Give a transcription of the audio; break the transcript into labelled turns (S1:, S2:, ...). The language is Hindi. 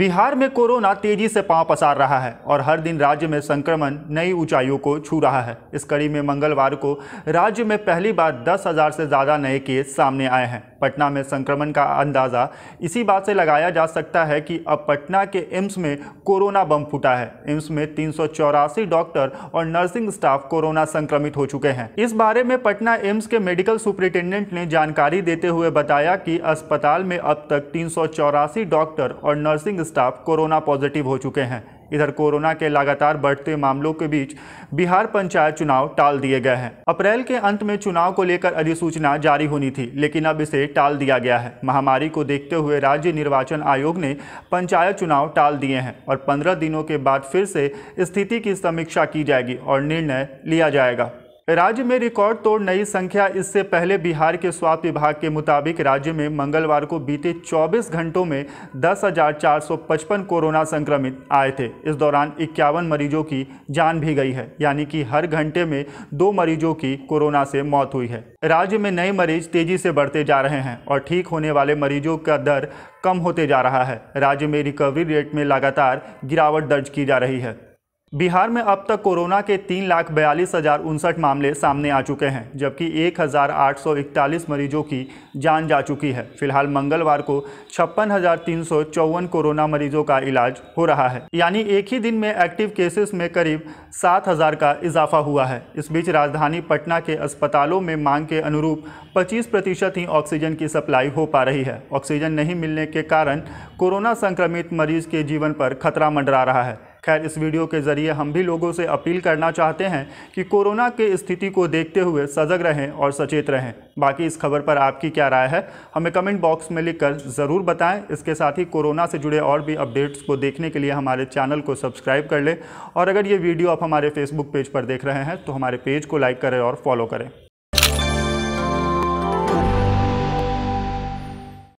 S1: बिहार में कोरोना तेजी से पांव पसार रहा है और हर दिन राज्य में संक्रमण नई ऊंचाइयों को छू रहा है इस कड़ी में मंगलवार को राज्य में पहली बार दस हजार से ज़्यादा नए केस सामने आए हैं पटना में संक्रमण का अंदाज़ा इसी बात से लगाया जा सकता है कि अब पटना के एम्स में कोरोना बम फूटा है एम्स में तीन डॉक्टर और नर्सिंग स्टाफ कोरोना संक्रमित हो चुके हैं इस बारे में पटना एम्स के मेडिकल सुप्रिंटेंडेंट ने जानकारी देते हुए बताया कि अस्पताल में अब तक तीन डॉक्टर और नर्सिंग स्टाफ कोरोना पॉजिटिव हो चुके हैं इधर कोरोना के लगातार बढ़ते मामलों के बीच बिहार पंचायत चुनाव टाल दिए गए हैं अप्रैल के अंत में चुनाव को लेकर अधिसूचना जारी होनी थी लेकिन अब इसे टाल दिया गया है महामारी को देखते हुए राज्य निर्वाचन आयोग ने पंचायत चुनाव टाल दिए हैं और पंद्रह दिनों के बाद फिर से स्थिति की समीक्षा की जाएगी और निर्णय लिया जाएगा राज्य में रिकॉर्ड तोड़ नई संख्या इससे पहले बिहार के स्वास्थ्य विभाग के मुताबिक राज्य में मंगलवार को बीते 24 घंटों में 10,455 कोरोना संक्रमित आए थे इस दौरान इक्यावन मरीजों की जान भी गई है यानी कि हर घंटे में दो मरीजों की कोरोना से मौत हुई है राज्य में नए मरीज तेजी से बढ़ते जा रहे हैं और ठीक होने वाले मरीजों का दर कम होते जा रहा है राज्य में रिकवरी रेट में लगातार गिरावट दर्ज की जा रही है बिहार में अब तक कोरोना के तीन लाख बयालीस हज़ार उनसठ मामले सामने आ चुके हैं जबकि एक हज़ार आठ सौ इकतालीस मरीजों की जान जा चुकी है फिलहाल मंगलवार को छप्पन हज़ार तीन सौ चौवन कोरोना मरीजों का इलाज हो रहा है यानी एक ही दिन में एक्टिव केसेस में करीब सात हज़ार का इजाफा हुआ है इस बीच राजधानी पटना के अस्पतालों में मांग के अनुरूप पच्चीस प्रतिशत ही ऑक्सीजन की सप्लाई हो पा रही है ऑक्सीजन नहीं मिलने के कारण कोरोना संक्रमित मरीज के जीवन पर खतरा मंडरा रहा है खैर इस वीडियो के ज़रिए हम भी लोगों से अपील करना चाहते हैं कि कोरोना के स्थिति को देखते हुए सजग रहें और सचेत रहें बाकी इस खबर पर आपकी क्या राय है हमें कमेंट बॉक्स में लिखकर ज़रूर बताएं इसके साथ ही कोरोना से जुड़े और भी अपडेट्स को देखने के लिए हमारे चैनल को सब्सक्राइब कर लें और अगर ये वीडियो आप हमारे फेसबुक पेज पर देख रहे हैं तो हमारे पेज को लाइक करें और फॉलो करें